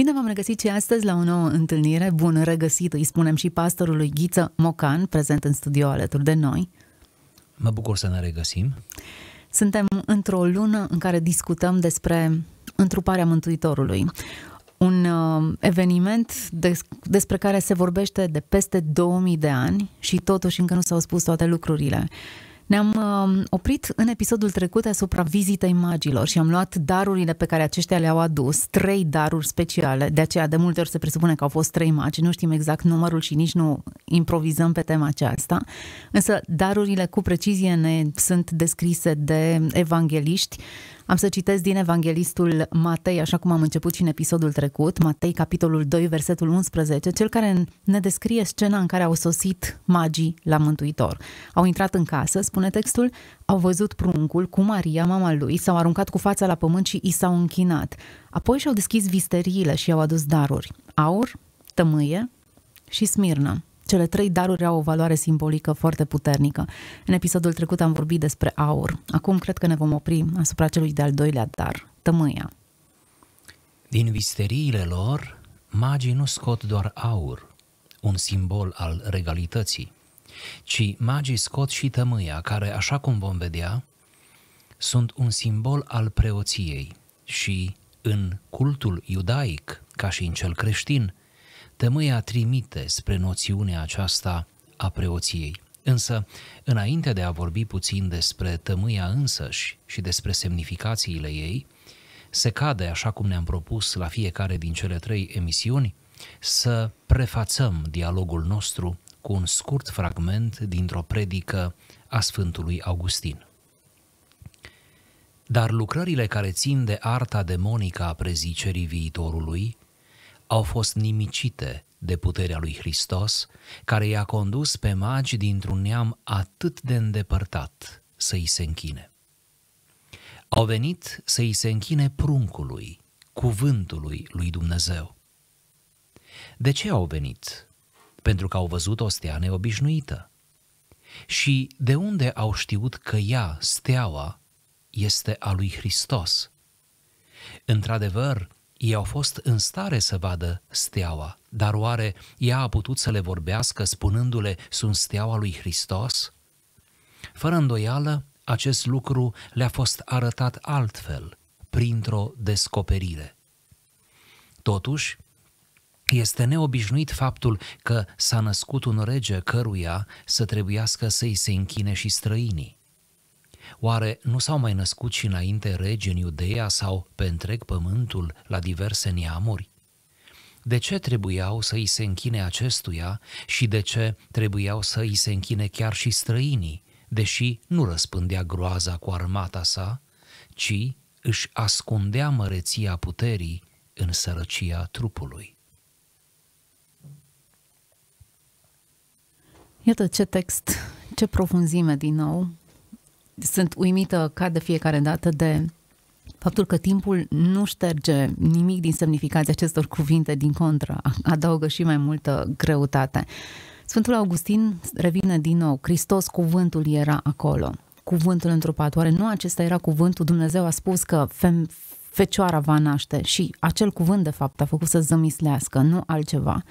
Bine v-am regăsit și astăzi la o nouă întâlnire. Bun regăsit, îi spunem și pastorului Ghiță Mocan, prezent în studio alături de noi. Mă bucur să ne regăsim. Suntem într-o lună în care discutăm despre întruparea Mântuitorului. Un uh, eveniment des- despre care se vorbește de peste 2000 de ani și totuși încă nu s-au spus toate lucrurile. Uh, ne-am um, oprit în episodul trecut asupra vizitei magilor și am luat darurile pe care aceștia le-au adus, trei daruri speciale, de aceea de multe ori se presupune că au fost trei magi, nu știm exact numărul și nici nu improvizăm pe tema aceasta, însă darurile cu precizie ne sunt descrise de evangeliști am să citesc din Evanghelistul Matei, așa cum am început și în episodul trecut, Matei, capitolul 2, versetul 11, cel care ne descrie scena în care au sosit magii la Mântuitor. Au intrat în casă, spune textul, au văzut pruncul cu Maria, mama lui, s-au aruncat cu fața la pământ și i s-au închinat. Apoi și-au deschis visteriile și i-au adus daruri, aur, tămâie și smirnă cele trei daruri au o valoare simbolică foarte puternică. În episodul trecut am vorbit despre aur. Acum cred că ne vom opri asupra celui de-al doilea dar, tămâia. Din visteriile lor, magii nu scot doar aur, un simbol al regalității, ci magii scot și tămâia, care, așa cum vom vedea, sunt un simbol al preoției și în cultul iudaic, ca și în cel creștin, tămâia trimite spre noțiunea aceasta a preoției. Însă, înainte de a vorbi puțin despre tămâia însăși și despre semnificațiile ei, se cade, așa cum ne-am propus la fiecare din cele trei emisiuni, să prefațăm dialogul nostru cu un scurt fragment dintr-o predică a Sfântului Augustin. Dar lucrările care țin de arta demonică a prezicerii viitorului au fost nimicite de puterea lui Hristos, care i-a condus pe magi dintr-un neam atât de îndepărtat să îi se închine. Au venit să îi se închine pruncului, cuvântului lui Dumnezeu. De ce au venit? Pentru că au văzut o stea neobișnuită. Și de unde au știut că ea, steaua, este a lui Hristos? Într-adevăr, ei au fost în stare să vadă steaua, dar oare ea a putut să le vorbească spunându-le sunt steaua lui Hristos? Fără îndoială, acest lucru le-a fost arătat altfel, printr-o descoperire. Totuși, este neobișnuit faptul că s-a născut un rege căruia să trebuiască să-i se închine și străinii. Oare nu s-au mai născut și înainte regi în Iudeea sau pe întreg pământul la diverse neamuri? De ce trebuiau să îi se închine acestuia și de ce trebuiau să îi se închine chiar și străinii, deși nu răspândea groaza cu armata sa, ci își ascundea măreția puterii în sărăcia trupului? Iată ce text, ce profunzime din nou, sunt uimită ca de fiecare dată de faptul că timpul nu șterge nimic din semnificația acestor cuvinte, din contră, adaugă și mai multă greutate. Sfântul Augustin revine din nou, Hristos, cuvântul era acolo, cuvântul întrupatoare, nu acesta era cuvântul, Dumnezeu a spus că fem, fecioara va naște și acel cuvânt de fapt a făcut să zămislească, nu altceva.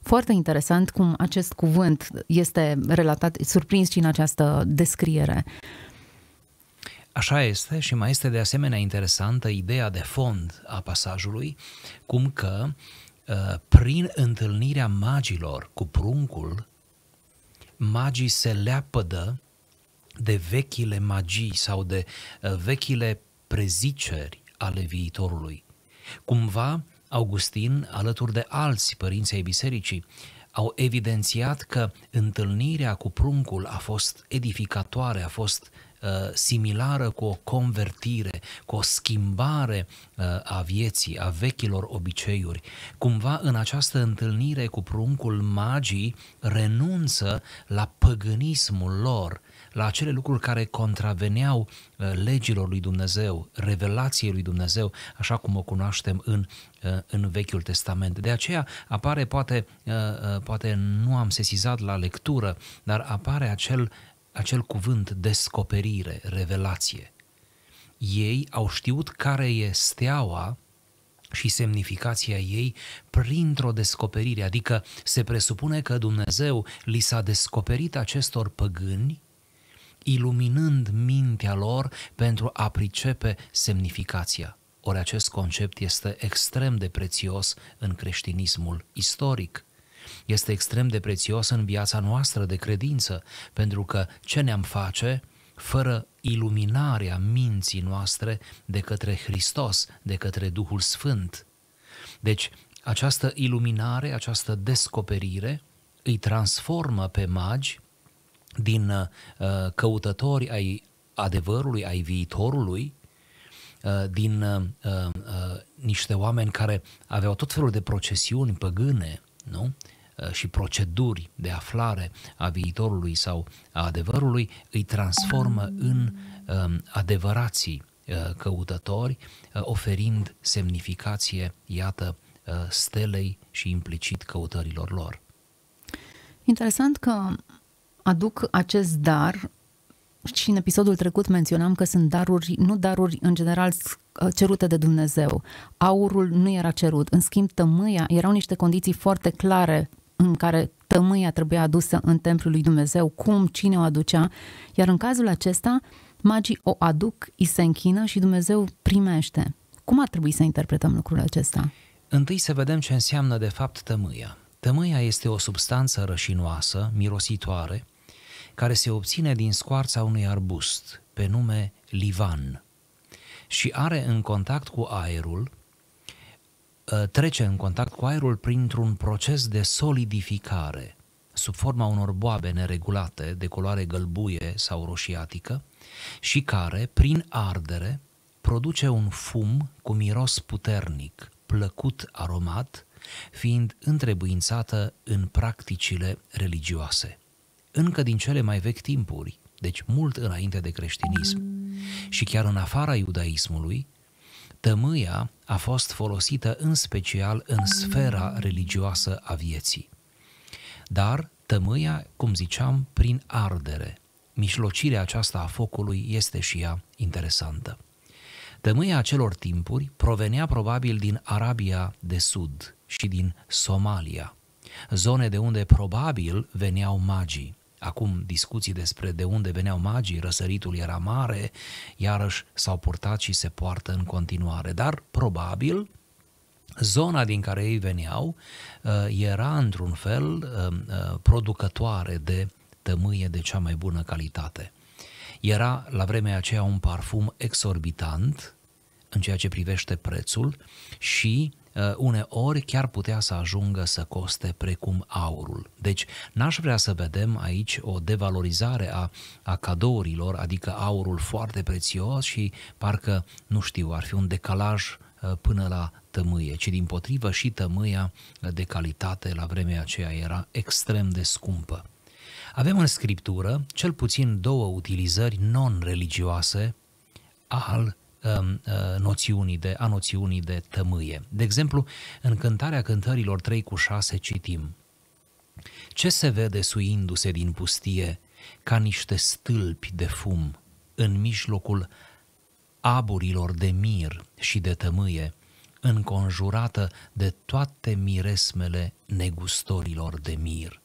Foarte interesant cum acest cuvânt este relatat, surprins și în această descriere. Așa este și mai este de asemenea interesantă ideea de fond a pasajului, cum că uh, prin întâlnirea magilor cu pruncul, magii se leapădă de vechile magii sau de uh, vechile preziceri ale viitorului. Cumva, Augustin, alături de alți părinți ai bisericii, au evidențiat că întâlnirea cu pruncul a fost edificatoare, a fost Uh, similară cu o convertire, cu o schimbare uh, a vieții, a vechilor obiceiuri. Cumva în această întâlnire cu pruncul magii renunță la păgânismul lor, la acele lucruri care contraveneau uh, legilor lui Dumnezeu, revelației lui Dumnezeu, așa cum o cunoaștem în, în Vechiul Testament. De aceea apare, poate, poate nu am sesizat la lectură, dar apare acel acel cuvânt descoperire, revelație. Ei au știut care e steaua și semnificația ei printr-o descoperire, adică se presupune că Dumnezeu li s-a descoperit acestor păgâni, iluminând mintea lor pentru a pricepe semnificația. Ori acest concept este extrem de prețios în creștinismul istoric este extrem de prețios în viața noastră de credință, pentru că ce ne-am face fără iluminarea minții noastre de către Hristos, de către Duhul Sfânt. Deci, această iluminare, această descoperire îi transformă pe magi din uh, căutători ai adevărului, ai viitorului, uh, din uh, uh, uh, niște oameni care aveau tot felul de procesiuni păgâne, nu? Uh, și proceduri de aflare a viitorului sau a adevărului, îi transformă în um, adevărații uh, căutători, uh, oferind semnificație, iată, stelei și implicit căutărilor lor. Interesant că aduc acest dar și în episodul trecut menționam că sunt daruri, nu daruri în general cerute de Dumnezeu. Aurul nu era cerut, în schimb tămâia erau niște condiții foarte clare în care tămâia trebuia adusă în templul lui Dumnezeu, cum, cine o aducea, iar în cazul acesta magii o aduc, îi se închină și Dumnezeu primește. Cum ar trebui să interpretăm lucrul acesta? Întâi să vedem ce înseamnă de fapt tămâia. Tămâia este o substanță rășinoasă, mirositoare, care se obține din scoarța unui arbust, pe nume livan, și are în contact cu aerul Uh, trece în contact cu aerul printr-un proces de solidificare sub forma unor boabe neregulate de culoare gălbuie sau roșiatică și care, prin ardere, produce un fum cu miros puternic, plăcut aromat, fiind întrebuințată în practicile religioase. Încă din cele mai vechi timpuri, deci mult înainte de creștinism, și chiar în afara iudaismului, Tămâia a fost folosită în special în sfera religioasă a vieții. Dar tămâia, cum ziceam, prin ardere. Mișlocirea aceasta a focului este și ea interesantă. Tămâia acelor timpuri provenea probabil din Arabia de Sud și din Somalia, zone de unde probabil veneau magii acum discuții despre de unde veneau magii, răsăritul era mare, iarăși s-au purtat și se poartă în continuare, dar probabil zona din care ei veneau uh, era într-un fel uh, uh, producătoare de tămâie de cea mai bună calitate. Era la vremea aceea un parfum exorbitant în ceea ce privește prețul și Eh, uneori chiar putea să ajungă să coste precum aurul. Deci n-aș vrea să vedem aici o devalorizare a, a cadourilor, adică aurul foarte prețios și parcă, nu știu, ar fi un decalaj eh, până la tămâie, ci din potrivă și tămâia de calitate la vremea aceea era extrem de scumpă. Avem în scriptură cel puțin două utilizări non-religioase al Um, uh, noțiunii de, a noțiunii de tămâie. De exemplu, în cântarea cântărilor 3 cu 6 citim Ce se vede suindu-se din pustie ca niște stâlpi de fum în mijlocul aburilor de mir și de tămâie, înconjurată de toate miresmele negustorilor de mir.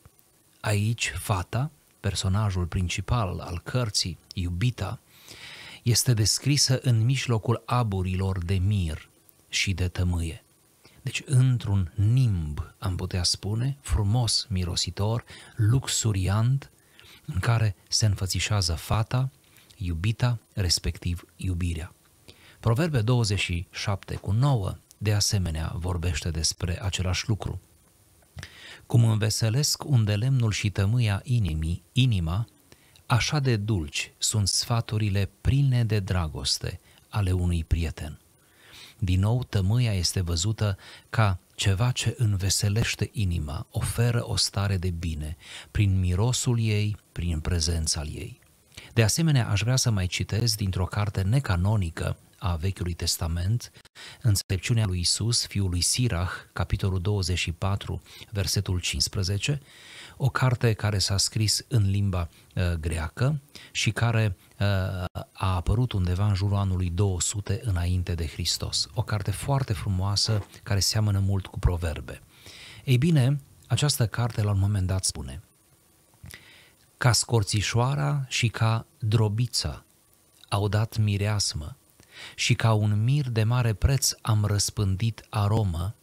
Aici fata, personajul principal al cărții, iubita, este descrisă în mijlocul aburilor de mir și de tămâie. Deci, într-un nimb, am putea spune, frumos mirositor, luxuriant, în care se înfățișează fata, iubita, respectiv iubirea. Proverbe 27 cu 9, de asemenea, vorbește despre același lucru. Cum înveselesc unde lemnul și tămâia inimii, inima, Așa de dulci sunt sfaturile pline de dragoste ale unui prieten. Din nou, tămâia este văzută ca ceva ce înveselește inima, oferă o stare de bine, prin mirosul ei, prin prezența ei. De asemenea, aș vrea să mai citez dintr-o carte necanonică a Vechiului Testament, Înțelepciunea lui Isus, fiul lui Sirach, capitolul 24, versetul 15, o carte care s-a scris în limba uh, greacă și care uh, a apărut undeva în jurul anului 200 înainte de Hristos. O carte foarte frumoasă care seamănă mult cu proverbe. Ei bine, această carte la un moment dat spune Ca scorțișoara și ca drobița au dat mireasmă și ca un mir de mare preț am răspândit aromă,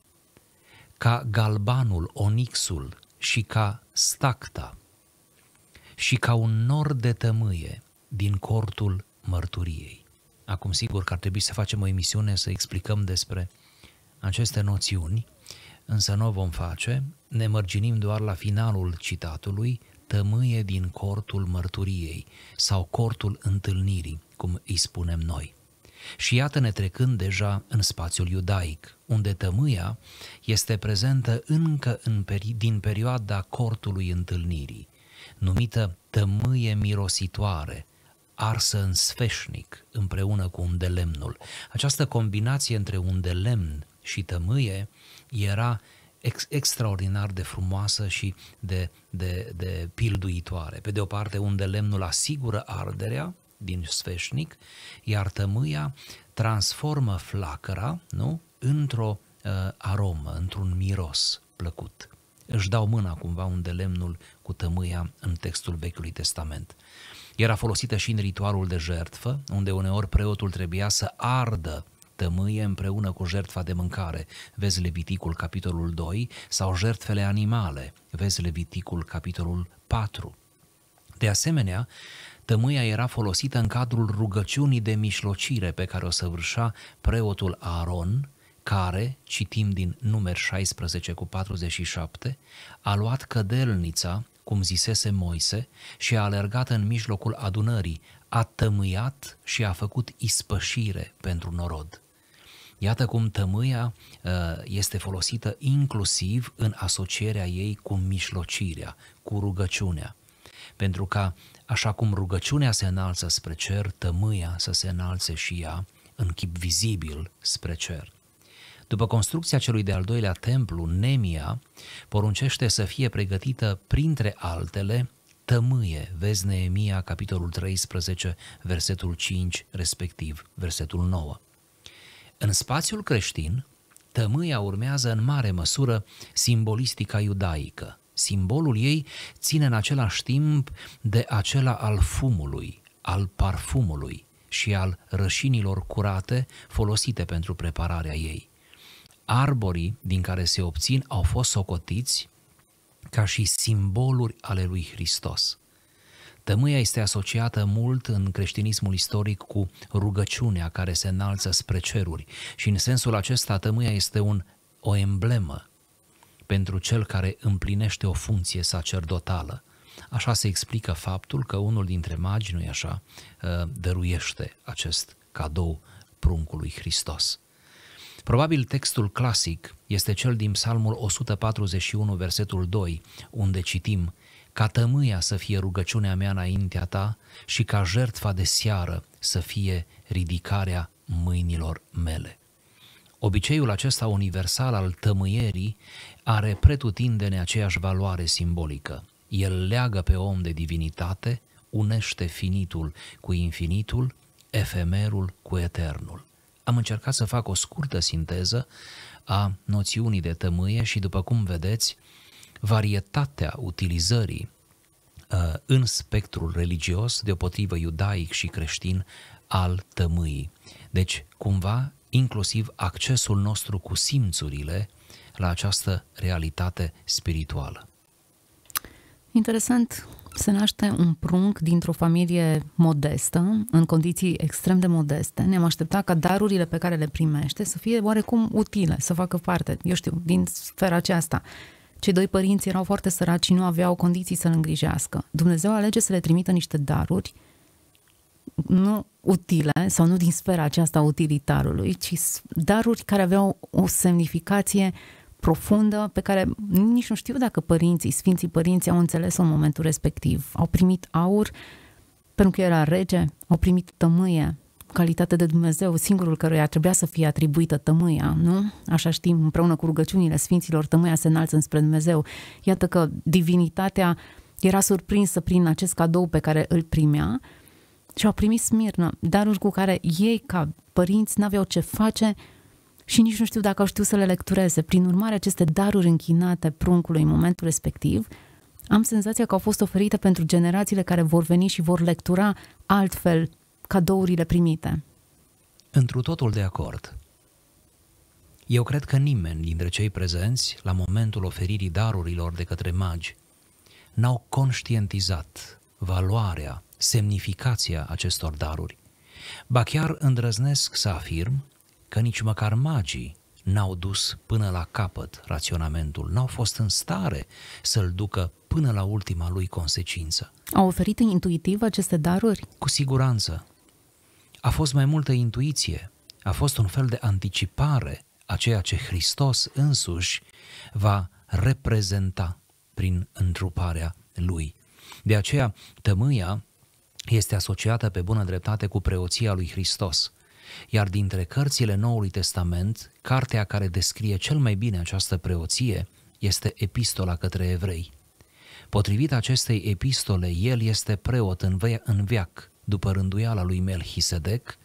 ca galbanul, onixul și ca stacta și ca un nor de tămâie din cortul mărturiei. Acum sigur că ar trebui să facem o emisiune să explicăm despre aceste noțiuni, însă nu o vom face, ne mărginim doar la finalul citatului, tămâie din cortul mărturiei sau cortul întâlnirii, cum îi spunem noi. Și iată-ne trecând deja în spațiul iudaic, unde tămâia este prezentă încă în peri- din perioada cortului întâlnirii, numită tămâie mirositoare, arsă în sfeșnic împreună cu un lemnul. Această combinație între un lemn și tămâie era ex- extraordinar de frumoasă și de, de, de pilduitoare. Pe de o parte, un de lemnul asigură arderea, din sfeșnic, iar tămâia transformă flacăra nu? într-o uh, aromă, într-un miros plăcut. Își dau mâna cumva unde lemnul cu tămâia în textul Vechiului Testament. Era folosită și în ritualul de jertfă, unde uneori preotul trebuia să ardă tămâie împreună cu jertfa de mâncare, vezi Leviticul capitolul 2, sau jertfele animale, vezi Leviticul capitolul 4. De asemenea, Tămâia era folosită în cadrul rugăciunii de mișlocire pe care o săvârșa preotul Aaron, care, citim din număr 16 cu 47, a luat cădelnița, cum zisese Moise, și a alergat în mijlocul adunării, a tămâiat și a făcut ispășire pentru norod. Iată cum tămâia uh, este folosită inclusiv în asocierea ei cu mișlocirea, cu rugăciunea. Pentru ca așa cum rugăciunea se înalță spre cer, tămâia să se înalțe și ea în chip vizibil spre cer. După construcția celui de-al doilea templu, Nemia poruncește să fie pregătită, printre altele, tămâie, vezi Neemia, capitolul 13, versetul 5, respectiv versetul 9. În spațiul creștin, tămâia urmează în mare măsură simbolistica iudaică, Simbolul ei ține în același timp de acela al fumului, al parfumului și al rășinilor curate folosite pentru prepararea ei. Arborii din care se obțin au fost socotiți ca și simboluri ale lui Hristos. Tămâia este asociată mult în creștinismul istoric cu rugăciunea care se înalță spre ceruri și în sensul acesta tămâia este un, o emblemă pentru cel care împlinește o funcție sacerdotală. Așa se explică faptul că unul dintre magi, nu-i așa, ă, dăruiește acest cadou pruncului Hristos. Probabil textul clasic este cel din Psalmul 141, versetul 2, unde citim ca tămâia să fie rugăciunea mea înaintea ta și ca jertfa de seară să fie ridicarea mâinilor mele. Obiceiul acesta universal al tămâierii are pretutindene aceeași valoare simbolică. El leagă pe om de divinitate, unește finitul cu infinitul, efemerul cu eternul. Am încercat să fac o scurtă sinteză a noțiunii de tămâie și, după cum vedeți, varietatea utilizării uh, în spectrul religios, deopotrivă iudaic și creștin, al tămâii. Deci, cumva, inclusiv accesul nostru cu simțurile la această realitate spirituală. Interesant, se naște un prunc dintr-o familie modestă, în condiții extrem de modeste. Ne-am așteptat ca darurile pe care le primește să fie oarecum utile, să facă parte, eu știu, din sfera aceasta. Cei doi părinți erau foarte săraci și nu aveau condiții să îl îngrijească. Dumnezeu alege să le trimită niște daruri nu utile sau nu din sfera aceasta utilitarului, ci daruri care aveau o semnificație profundă pe care nici nu știu dacă părinții, sfinții părinți au înțeles în momentul respectiv. Au primit aur pentru că era rege, au primit tămâie, calitate de Dumnezeu, singurul căruia trebuia să fie atribuită tămâia, nu? Așa știm, împreună cu rugăciunile sfinților, tămâia se înalță înspre Dumnezeu. Iată că divinitatea era surprinsă prin acest cadou pe care îl primea, și au primit smirnă, daruri cu care ei, ca părinți, n-aveau ce face și nici nu știu dacă au știut să le lectureze. Prin urmare, aceste daruri închinate pruncului în momentul respectiv, am senzația că au fost oferite pentru generațiile care vor veni și vor lectura altfel cadourile primite. Întru totul de acord. Eu cred că nimeni dintre cei prezenți, la momentul oferirii darurilor de către magi, n-au conștientizat valoarea semnificația acestor daruri. Ba chiar îndrăznesc să afirm că nici măcar magii n-au dus până la capăt raționamentul, n-au fost în stare să-l ducă până la ultima lui consecință. Au oferit intuitiv aceste daruri? Cu siguranță. A fost mai multă intuiție, a fost un fel de anticipare a ceea ce Hristos însuși va reprezenta prin întruparea lui. De aceea, tămâia este asociată pe bună dreptate cu preoția lui Hristos. Iar dintre cărțile Noului Testament, cartea care descrie cel mai bine această preoție este Epistola către evrei. Potrivit acestei epistole, el este preot în, ve- în veac, după rânduiala lui Melchisedec,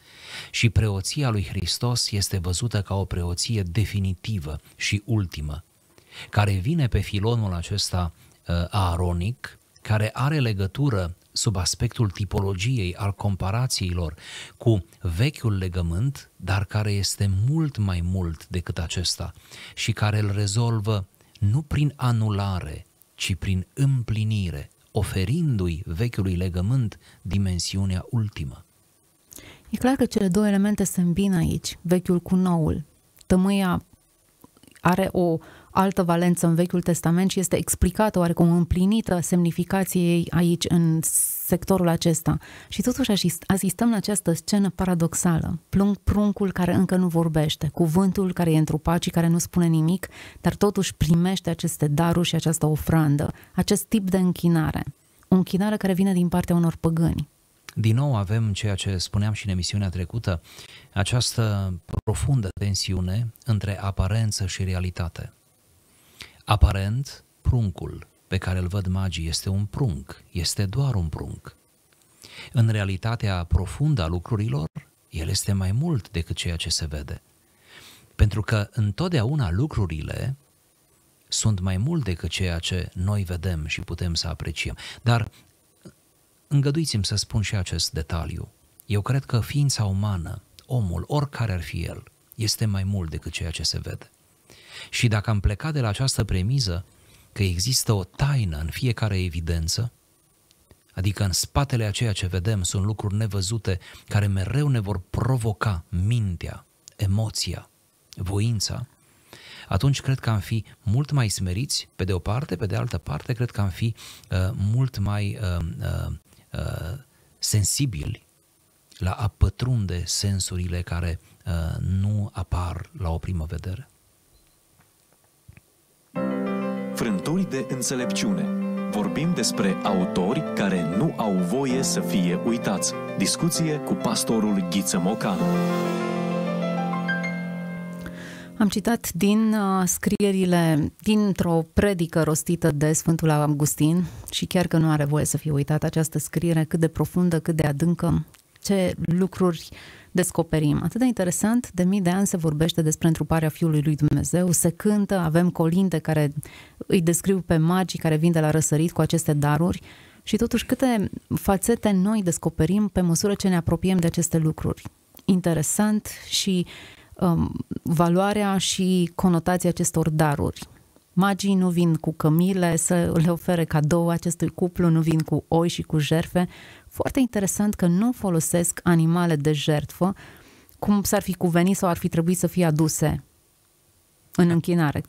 și preoția lui Hristos este văzută ca o preoție definitivă și ultimă, care vine pe filonul acesta uh, aaronic, care are legătură sub aspectul tipologiei al comparațiilor cu vechiul legământ, dar care este mult mai mult decât acesta și care îl rezolvă nu prin anulare, ci prin împlinire, oferindu-i vechiului legământ dimensiunea ultimă. E clar că cele două elemente se îmbină aici, vechiul cu noul. Tămâia are o altă valență în Vechiul Testament și este explicată oarecum împlinită semnificației aici în sectorul acesta. Și totuși asistăm la această scenă paradoxală. Plung pruncul care încă nu vorbește, cuvântul care e întrupat și care nu spune nimic, dar totuși primește aceste daruri și această ofrandă, acest tip de închinare. O închinare care vine din partea unor păgâni. Din nou avem ceea ce spuneam și în emisiunea trecută, această profundă tensiune între aparență și realitate. Aparent, pruncul pe care îl văd magii este un prunc, este doar un prunc. În realitatea profundă a lucrurilor, el este mai mult decât ceea ce se vede. Pentru că întotdeauna lucrurile sunt mai mult decât ceea ce noi vedem și putem să apreciem. Dar îngăduiți-mi să spun și acest detaliu. Eu cred că ființa umană, omul, oricare ar fi el, este mai mult decât ceea ce se vede. Și dacă am plecat de la această premiză că există o taină în fiecare evidență, adică în spatele a ceea ce vedem sunt lucruri nevăzute care mereu ne vor provoca mintea, emoția, voința, atunci cred că am fi mult mai smeriți, pe de o parte, pe de altă parte, cred că am fi uh, mult mai uh, uh, uh, sensibili la a pătrunde sensurile care uh, nu apar la o primă vedere. Frânturi de înțelepciune. Vorbim despre autori care nu au voie să fie uitați. Discuție cu pastorul Ghiță Mocan. Am citat din uh, scrierile dintr-o predică rostită de Sfântul Augustin și chiar că nu are voie să fie uitată această scriere cât de profundă, cât de adâncă, ce lucruri descoperim. Atât de interesant, de mii de ani se vorbește despre întruparea Fiului lui Dumnezeu, se cântă, avem colinde care îi descriu pe magii care vin de la răsărit cu aceste daruri și totuși câte fațete noi descoperim pe măsură ce ne apropiem de aceste lucruri. Interesant și um, valoarea și conotația acestor daruri. Magii nu vin cu cămile să le ofere cadou acestui cuplu, nu vin cu oi și cu jerfe. Foarte interesant că nu folosesc animale de jertfă, cum s-ar fi cuvenit sau ar fi trebuit să fie aduse în închinare.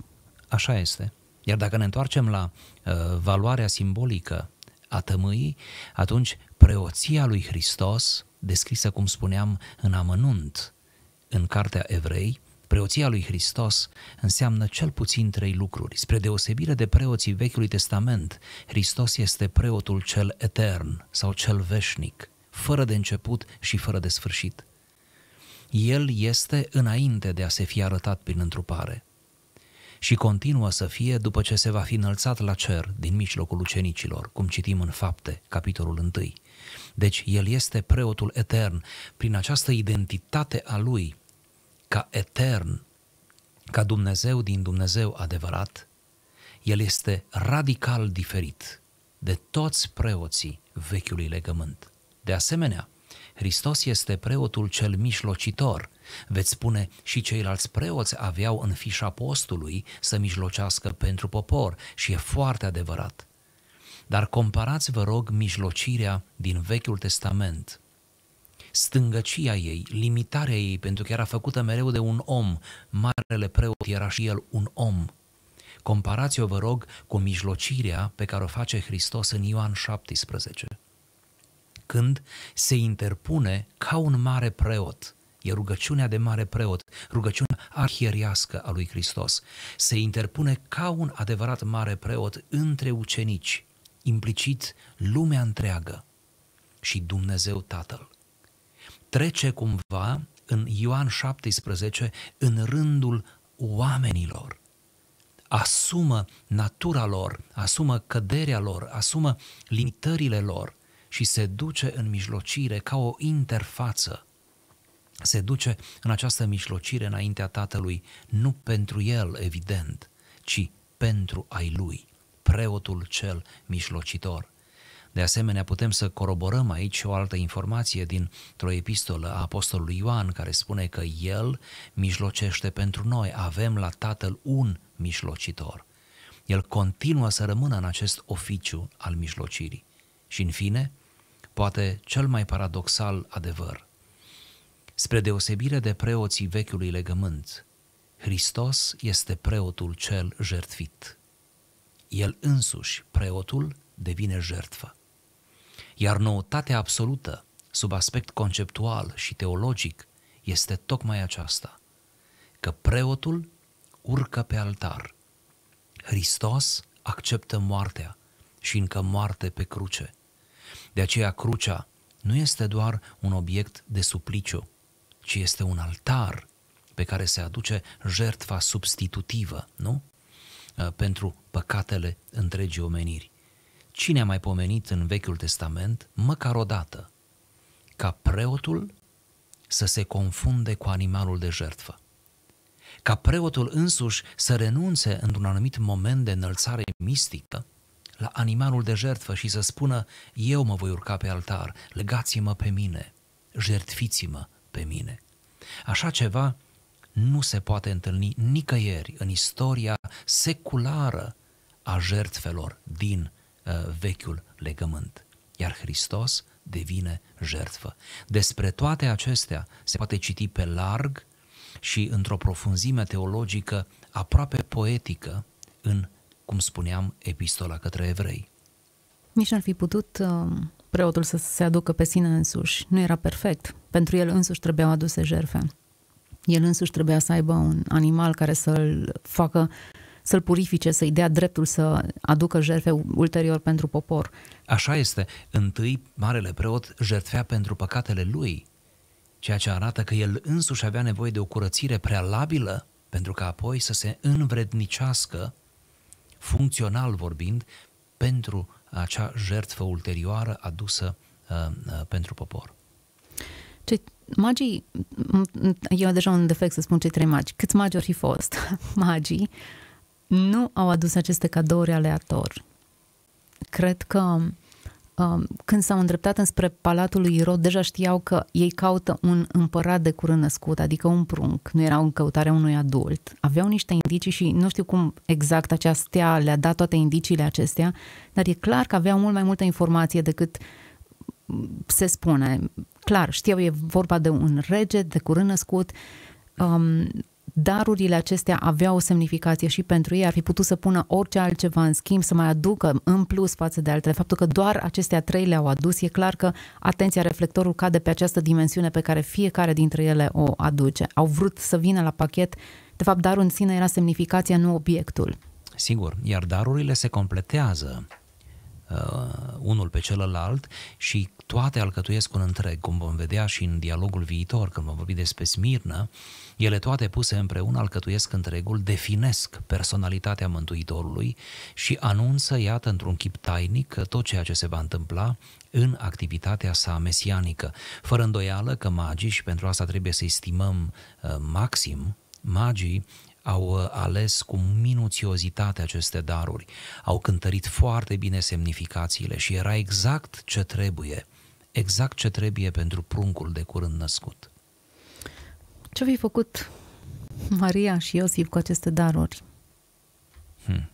Așa este. Iar dacă ne întoarcem la uh, valoarea simbolică a tămâii, atunci preoția lui Hristos, descrisă, cum spuneam, în amănunt în Cartea Evrei, Preoția lui Hristos înseamnă cel puțin trei lucruri. Spre deosebire de preoții Vechiului Testament, Hristos este preotul cel etern sau cel veșnic, fără de început și fără de sfârșit. El este înainte de a se fi arătat prin întrupare și continuă să fie după ce se va fi înălțat la cer din mijlocul ucenicilor, cum citim în Fapte, capitolul 1. Deci el este preotul etern. Prin această identitate a lui, ca etern, ca Dumnezeu din Dumnezeu adevărat, el este radical diferit de toți preoții vechiului legământ. De asemenea, Hristos este preotul cel mișlocitor. Veți spune, și ceilalți preoți aveau în fișa Apostolului să mijlocească pentru popor și e foarte adevărat. Dar comparați, vă rog, mijlocirea din Vechiul Testament stângăcia ei, limitarea ei, pentru că era făcută mereu de un om. Marele preot era și el un om. Comparați-o, vă rog, cu mijlocirea pe care o face Hristos în Ioan 17, când se interpune ca un mare preot – e rugăciunea de mare preot, rugăciunea arhieriască a lui Hristos. Se interpune ca un adevărat mare preot între ucenici, implicit lumea întreagă și Dumnezeu Tatăl trece cumva în Ioan 17 în rândul oamenilor. Asumă natura lor, asumă căderea lor, asumă limitările lor și se duce în mijlocire ca o interfață. Se duce în această mijlocire înaintea Tatălui, nu pentru el, evident, ci pentru ai lui, preotul cel mijlocitor. De asemenea, putem să coroborăm aici o altă informație dintr-o epistolă a Apostolului Ioan, care spune că El mijlocește pentru noi, avem la Tatăl un mijlocitor. El continuă să rămână în acest oficiu al mijlocirii. Și în fine, poate cel mai paradoxal adevăr. Spre deosebire de preoții vechiului legământ, Hristos este preotul cel jertfit. El însuși, preotul, devine jertfă. Iar noutatea absolută, sub aspect conceptual și teologic, este tocmai aceasta, că preotul urcă pe altar. Hristos acceptă moartea și încă moarte pe cruce. De aceea crucea nu este doar un obiect de supliciu, ci este un altar pe care se aduce jertfa substitutivă, nu? Pentru păcatele întregii omeniri. Cine a mai pomenit în Vechiul Testament, măcar o dată, ca preotul să se confunde cu animalul de jertfă? Ca preotul însuși să renunțe într-un anumit moment de înălțare mistică la animalul de jertfă și să spună, eu mă voi urca pe altar, legați-mă pe mine, jertfiți-mă pe mine. Așa ceva nu se poate întâlni nicăieri în istoria seculară a jertfelor din Uh, vechiul legământ. Iar Hristos devine jertfă. Despre toate acestea se poate citi pe larg și într-o profunzime teologică aproape poetică în, cum spuneam, epistola către evrei. Nici n-ar fi putut um, preotul să se aducă pe sine însuși. Nu era perfect. Pentru el însuși trebuiau aduse jertfe. El însuși trebuia să aibă un animal care să-l facă uh, să-l purifice, să-i dea dreptul să aducă jertfe ulterior pentru popor. Așa este. Întâi, marele preot jertfea pentru păcatele lui, ceea ce arată că el însuși avea nevoie de o curățire prealabilă pentru ca apoi să se învrednicească, funcțional vorbind, pentru acea jertfă ulterioară adusă uh, uh, pentru popor. Ce magii, eu deja un defect să spun cei trei magi, câți magi ori fi fost magii, nu au adus aceste cadouri aleator. Cred că um, când s-au îndreptat înspre Palatul lui Irod, deja știau că ei caută un împărat de curând născut, adică un prunc, nu erau în căutarea unui adult. Aveau niște indicii și nu știu cum exact acea stea le-a dat toate indiciile acestea, dar e clar că aveau mult mai multă informație decât se spune. Clar, știau, e vorba de un rege de curând născut, um, darurile acestea aveau o semnificație și pentru ei, ar fi putut să pună orice altceva în schimb, să mai aducă în plus față de altele. Faptul că doar acestea trei le-au adus, e clar că atenția, reflectorul cade pe această dimensiune pe care fiecare dintre ele o aduce. Au vrut să vină la pachet, de fapt darul în sine era semnificația, nu obiectul. Sigur, iar darurile se completează. Uh, unul pe celălalt și toate alcătuiesc un întreg, cum vom vedea și în dialogul viitor, când vom vorbi despre Smirnă, ele toate puse împreună alcătuiesc întregul, definesc personalitatea Mântuitorului și anunță, iată, într-un chip tainic tot ceea ce se va întâmpla în activitatea sa mesianică. Fără îndoială că magii, și pentru asta trebuie să-i stimăm uh, maxim, magii au uh, ales cu minuțiozitate aceste daruri, au cântărit foarte bine semnificațiile și era exact ce trebuie, exact ce trebuie pentru pruncul de curând născut. Ce vi făcut Maria și Iosif cu aceste daruri? Hmm.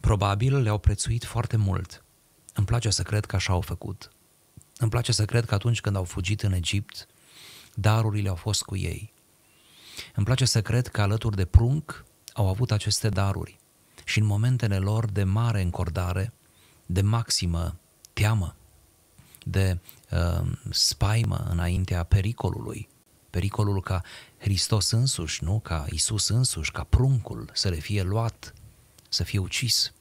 Probabil le-au prețuit foarte mult. Îmi place să cred că așa au făcut. Îmi place să cred că atunci când au fugit în Egipt, darurile au fost cu ei. Îmi place să cred că alături de prunc au avut aceste daruri și în momentele lor de mare încordare, de maximă teamă, de uh, spaimă înaintea pericolului, pericolul ca Hristos însuși, nu ca Isus însuși, ca pruncul să le fie luat, să fie ucis.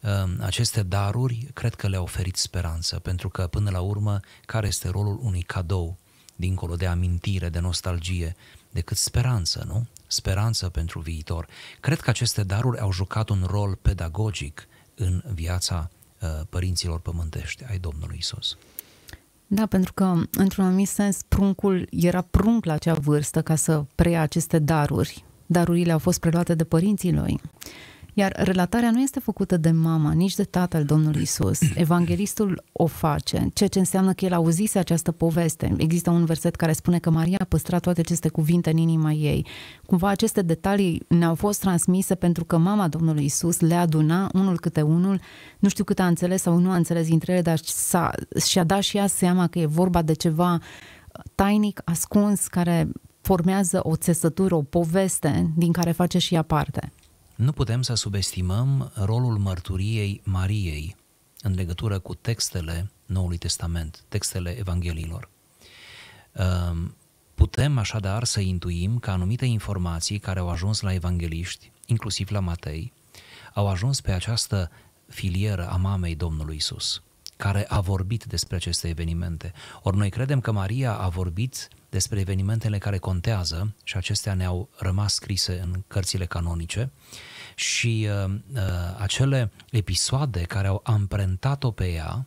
Uh, aceste daruri cred că le au oferit speranță, pentru că până la urmă, care este rolul unui cadou, dincolo de amintire, de nostalgie, decât speranță, nu? Speranță pentru viitor. Cred că aceste daruri au jucat un rol pedagogic în viața uh, părinților pământești ai Domnului Isus. Da, pentru că, într-un anumit sens, pruncul era prunc la acea vârstă ca să preia aceste daruri. Darurile au fost preluate de părinții lui. Iar relatarea nu este făcută de mama, nici de tatăl Domnului Isus. Evanghelistul o face, ceea ce înseamnă că el auzise această poveste. Există un verset care spune că Maria a păstrat toate aceste cuvinte în inima ei. Cumva aceste detalii ne-au fost transmise pentru că mama Domnului Isus le aduna unul câte unul. Nu știu cât a înțeles sau nu a înțeles dintre ele, dar s-a, și-a dat și ea seama că e vorba de ceva tainic, ascuns, care formează o țesătură, o poveste din care face și ea parte. Nu putem să subestimăm rolul mărturiei Mariei în legătură cu textele Noului Testament, textele Evangheliilor. Ehm, putem așadar să intuim că anumite informații care au ajuns la evangeliști, inclusiv la Matei, au ajuns pe această filieră a mamei Domnului Isus, care a vorbit despre aceste evenimente. Ori noi credem că Maria a vorbit despre evenimentele care contează și acestea ne-au rămas scrise în cărțile canonice, și uh, uh, acele episoade care au amprentat-o pe ea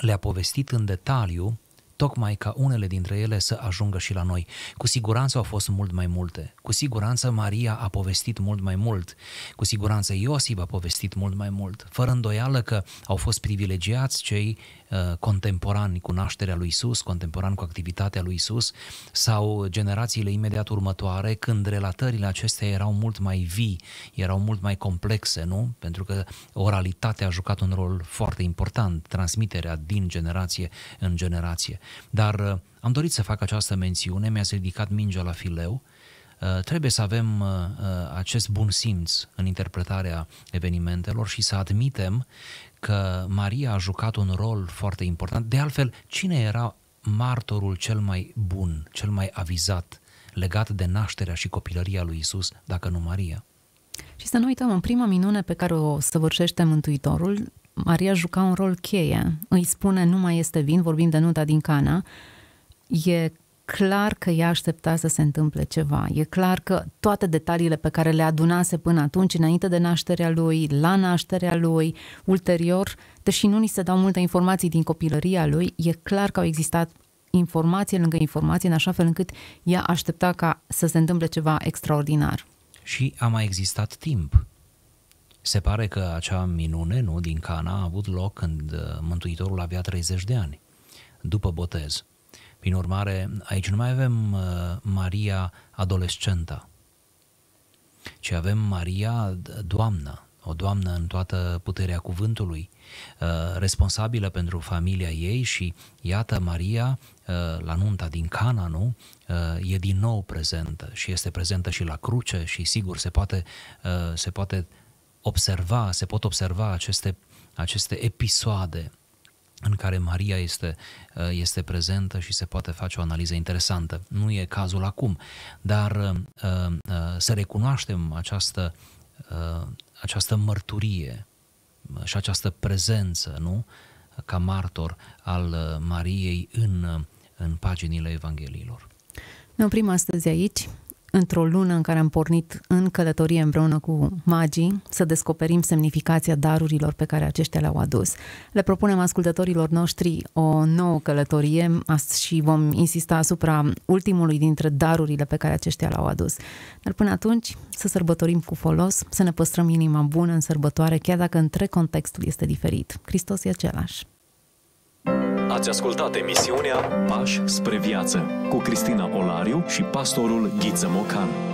le-a povestit în detaliu tocmai ca unele dintre ele să ajungă și la noi. Cu siguranță au fost mult mai multe. Cu siguranță Maria a povestit mult mai mult. Cu siguranță Iosif a povestit mult mai mult. Fără îndoială că au fost privilegiați cei Uh, contemporani cu nașterea lui Isus, contemporani cu activitatea lui Isus, sau generațiile imediat următoare, când relatările acestea erau mult mai vii, erau mult mai complexe, nu? Pentru că oralitatea a jucat un rol foarte important, transmiterea din generație în generație. Dar uh, am dorit să fac această mențiune, mi a ridicat mingea la fileu, uh, trebuie să avem acest bun simț în interpretarea evenimentelor și să admitem că Maria a jucat un rol foarte important. De altfel, cine era martorul cel mai bun, cel mai avizat legat de nașterea și copilăria lui Isus, dacă nu Maria? Și să nu uităm, în prima minune pe care o săvârșește Mântuitorul, Maria juca un rol cheie. Îi spune, nu mai este vin, vorbim de nunta din Cana, e clar că ea aștepta să se întâmple ceva. E clar că toate detaliile pe care le adunase până atunci, înainte de nașterea lui, la nașterea lui, ulterior, deși nu ni se dau multe informații din copilăria lui, e clar că au existat informație lângă informație, în așa fel încât ea aștepta ca să se întâmple ceva extraordinar. Și a mai existat timp. Se pare că acea minune, nu, din Cana, a avut loc când uh, Mântuitorul avea 30 de ani, după botez. Prin urmare, aici nu mai avem uh, Maria adolescenta, ci avem Maria doamnă, o doamnă în toată puterea cuvântului, uh, responsabilă pentru familia ei și iată Maria uh, la nunta din Cana, nu? E din nou prezentă și este prezentă și la cruce și sigur se poate, se poate observa, se pot observa aceste, aceste episoade în care Maria este, uh, este prezentă și se poate face o analiză interesantă. Nu e cazul acum, dar uh, uh, să recunoaștem această, această mărturie și această prezență, nu? ca martor al Mariei în, în paginile Evangheliilor. Ne oprim astăzi aici într-o lună în care am pornit în călătorie împreună cu magii să descoperim semnificația darurilor pe care aceștia le-au adus. Le propunem ascultătorilor noștri o nouă călătorie și vom insista asupra ultimului dintre darurile pe care aceștia le-au adus. Dar până atunci să sărbătorim cu folos, să ne păstrăm inima bună în sărbătoare, chiar dacă între contextul este diferit. Hristos e același. Ați ascultat emisiunea Pași spre viață cu Cristina Olariu și pastorul Ghiță Mocan.